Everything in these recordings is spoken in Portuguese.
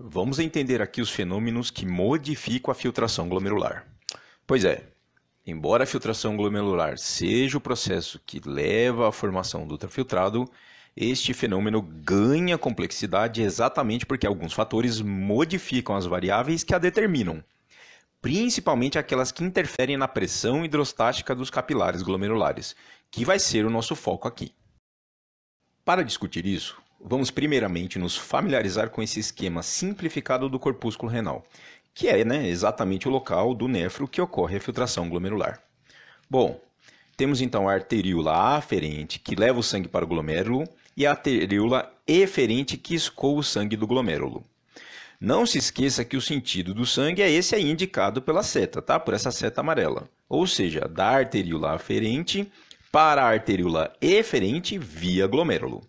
Vamos entender aqui os fenômenos que modificam a filtração glomerular. Pois é, embora a filtração glomerular seja o processo que leva à formação do ultrafiltrado, este fenômeno ganha complexidade exatamente porque alguns fatores modificam as variáveis que a determinam, principalmente aquelas que interferem na pressão hidrostática dos capilares glomerulares, que vai ser o nosso foco aqui. Para discutir isso, Vamos primeiramente nos familiarizar com esse esquema simplificado do corpúsculo renal, que é né, exatamente o local do néfro que ocorre a filtração glomerular. Bom, temos então a arteríola aferente, que leva o sangue para o glomérulo, e a arteríola eferente, que escoa o sangue do glomérulo. Não se esqueça que o sentido do sangue é esse aí indicado pela seta, tá? Por essa seta amarela. Ou seja, da arteríola aferente para a arteríola eferente via glomérulo.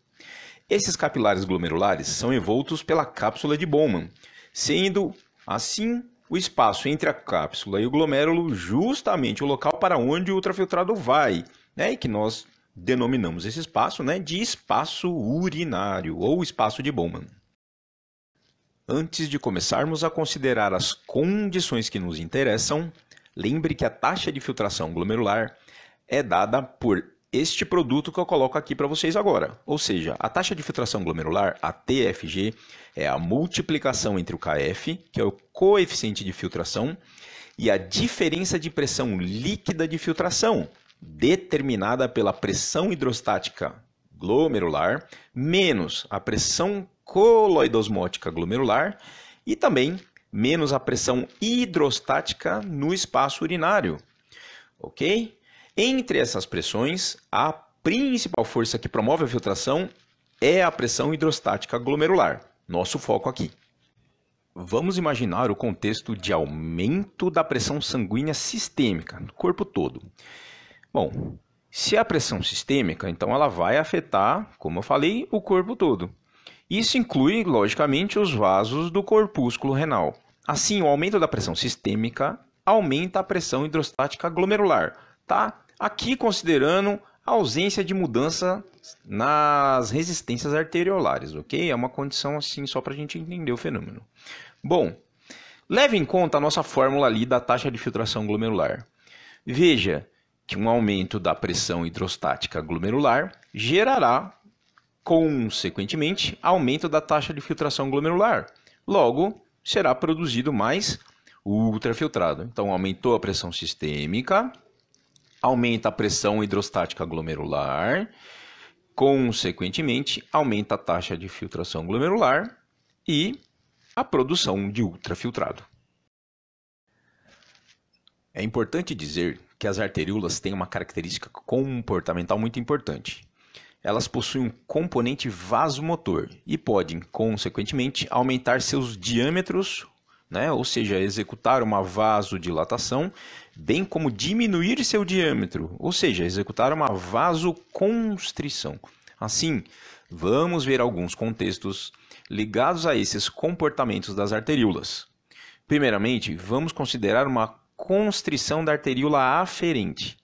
Esses capilares glomerulares são envoltos pela cápsula de Bowman, sendo assim o espaço entre a cápsula e o glomérulo justamente o local para onde o ultrafiltrado vai, né? E que nós denominamos esse espaço, né, de espaço urinário ou espaço de Bowman. Antes de começarmos a considerar as condições que nos interessam, lembre que a taxa de filtração glomerular é dada por este produto que eu coloco aqui para vocês agora. Ou seja, a taxa de filtração glomerular, a TFG, é a multiplicação entre o KF, que é o coeficiente de filtração, e a diferença de pressão líquida de filtração, determinada pela pressão hidrostática glomerular menos a pressão coloidosmótica glomerular e também menos a pressão hidrostática no espaço urinário. OK? Entre essas pressões, a principal força que promove a filtração é a pressão hidrostática glomerular, nosso foco aqui. Vamos imaginar o contexto de aumento da pressão sanguínea sistêmica no corpo todo. Bom, se a pressão sistêmica, então ela vai afetar, como eu falei, o corpo todo. Isso inclui, logicamente, os vasos do corpúsculo renal. Assim, o aumento da pressão sistêmica aumenta a pressão hidrostática glomerular, tá? aqui considerando a ausência de mudança nas resistências arteriolares, ok? É uma condição assim só para a gente entender o fenômeno. Bom, leve em conta a nossa fórmula ali da taxa de filtração glomerular. Veja que um aumento da pressão hidrostática glomerular gerará, consequentemente, aumento da taxa de filtração glomerular. Logo, será produzido mais ultrafiltrado. Então, aumentou a pressão sistêmica, aumenta a pressão hidrostática glomerular, consequentemente, aumenta a taxa de filtração glomerular e a produção de ultrafiltrado. É importante dizer que as arteríolas têm uma característica comportamental muito importante. Elas possuem um componente vasomotor e podem, consequentemente, aumentar seus diâmetros né? ou seja, executar uma vasodilatação, bem como diminuir seu diâmetro, ou seja, executar uma vasoconstrição. Assim, vamos ver alguns contextos ligados a esses comportamentos das arteríolas. Primeiramente, vamos considerar uma constrição da arteríola aferente.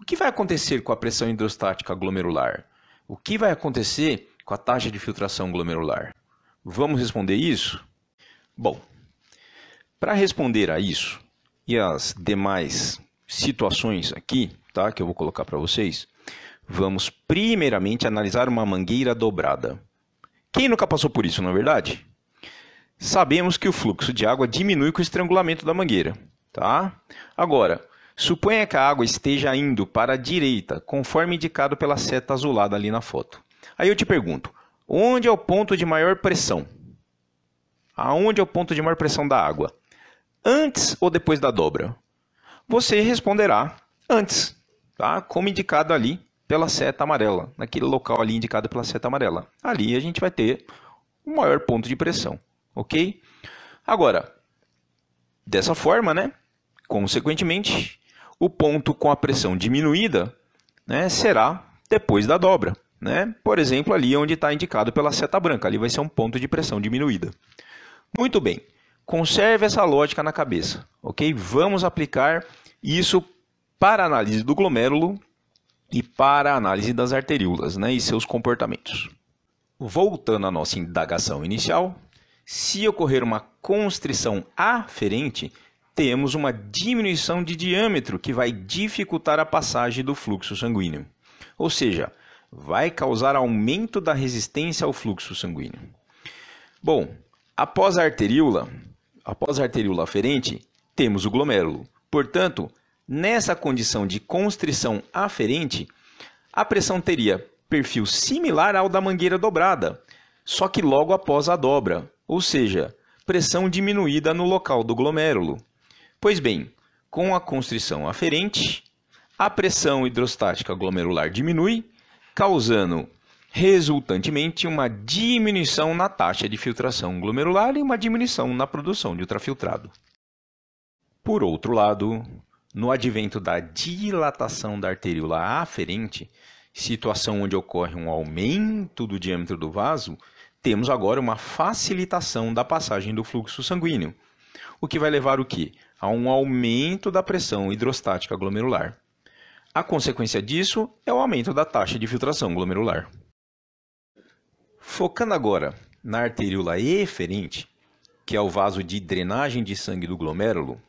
O que vai acontecer com a pressão hidrostática glomerular? O que vai acontecer com a taxa de filtração glomerular? Vamos responder isso? Bom, para responder a isso e as demais situações aqui, tá, que eu vou colocar para vocês, vamos primeiramente analisar uma mangueira dobrada. Quem nunca passou por isso, não é verdade? Sabemos que o fluxo de água diminui com o estrangulamento da mangueira, tá? Agora, suponha que a água esteja indo para a direita, conforme indicado pela seta azulada ali na foto. Aí eu te pergunto, onde é o ponto de maior pressão? Aonde é o ponto de maior pressão da água? antes ou depois da dobra? Você responderá antes, tá? Como indicado ali pela seta amarela, naquele local ali indicado pela seta amarela. Ali a gente vai ter o maior ponto de pressão, ok? Agora, dessa forma, né? Consequentemente, o ponto com a pressão diminuída né, será depois da dobra. Né? Por exemplo, ali onde está indicado pela seta branca, ali vai ser um ponto de pressão diminuída. Muito bem. Conserve essa lógica na cabeça, ok? Vamos aplicar isso para análise do glomérulo e para análise das arteríolas né, e seus comportamentos. Voltando à nossa indagação inicial, se ocorrer uma constrição aferente, temos uma diminuição de diâmetro que vai dificultar a passagem do fluxo sanguíneo, ou seja, vai causar aumento da resistência ao fluxo sanguíneo. Bom, após a arteríola, após a arteríola aferente, temos o glomérulo. Portanto, nessa condição de constrição aferente, a pressão teria perfil similar ao da mangueira dobrada, só que logo após a dobra, ou seja, pressão diminuída no local do glomérulo. Pois bem, com a constrição aferente, a pressão hidrostática glomerular diminui, causando resultantemente uma diminuição na taxa de filtração glomerular e uma diminuição na produção de ultrafiltrado. Por outro lado, no advento da dilatação da arteríola aferente, situação onde ocorre um aumento do diâmetro do vaso, temos agora uma facilitação da passagem do fluxo sanguíneo, o que vai levar o quê? A um aumento da pressão hidrostática glomerular. A consequência disso é o aumento da taxa de filtração glomerular. Focando agora na arteríola eferente, que é o vaso de drenagem de sangue do glomérulo,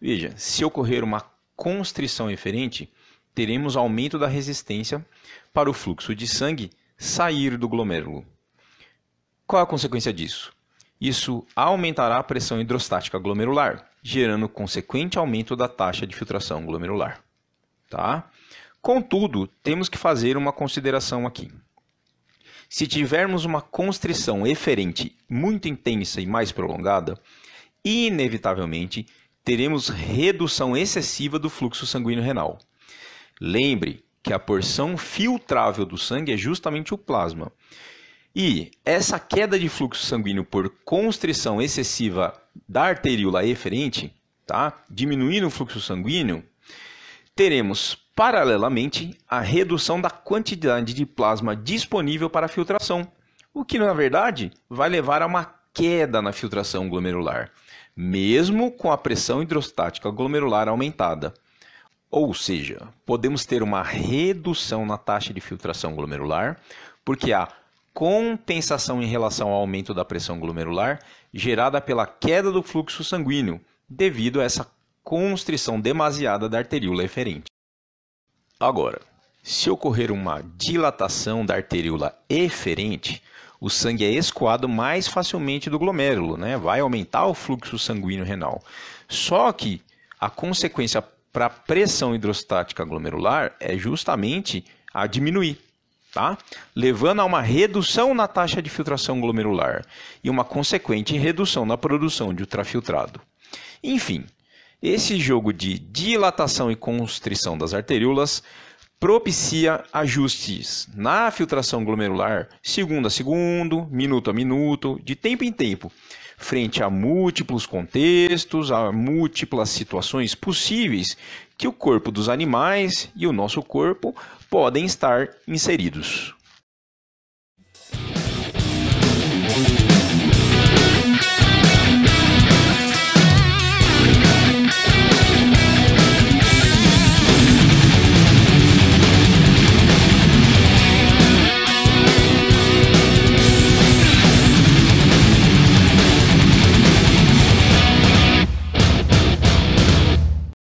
veja, se ocorrer uma constrição eferente, teremos aumento da resistência para o fluxo de sangue sair do glomérulo. Qual é a consequência disso? Isso aumentará a pressão hidrostática glomerular, gerando consequente aumento da taxa de filtração glomerular. Tá? Contudo, temos que fazer uma consideração aqui. Se tivermos uma constrição eferente muito intensa e mais prolongada, inevitavelmente teremos redução excessiva do fluxo sanguíneo renal. Lembre que a porção filtrável do sangue é justamente o plasma. E essa queda de fluxo sanguíneo por constrição excessiva da arteríola eferente, tá? diminuindo o fluxo sanguíneo, teremos, paralelamente, a redução da quantidade de plasma disponível para filtração, o que, na verdade, vai levar a uma queda na filtração glomerular, mesmo com a pressão hidrostática glomerular aumentada. Ou seja, podemos ter uma redução na taxa de filtração glomerular, porque há compensação em relação ao aumento da pressão glomerular gerada pela queda do fluxo sanguíneo, devido a essa constrição demasiada da arteríola eferente. Agora, se ocorrer uma dilatação da arteríola eferente, o sangue é escoado mais facilmente do glomérulo, né? vai aumentar o fluxo sanguíneo renal. Só que a consequência para a pressão hidrostática glomerular é justamente a diminuir, tá? levando a uma redução na taxa de filtração glomerular e uma consequente redução na produção de ultrafiltrado. Enfim, esse jogo de dilatação e constrição das arteríolas propicia ajustes na filtração glomerular segundo a segundo, minuto a minuto, de tempo em tempo, frente a múltiplos contextos, a múltiplas situações possíveis que o corpo dos animais e o nosso corpo podem estar inseridos.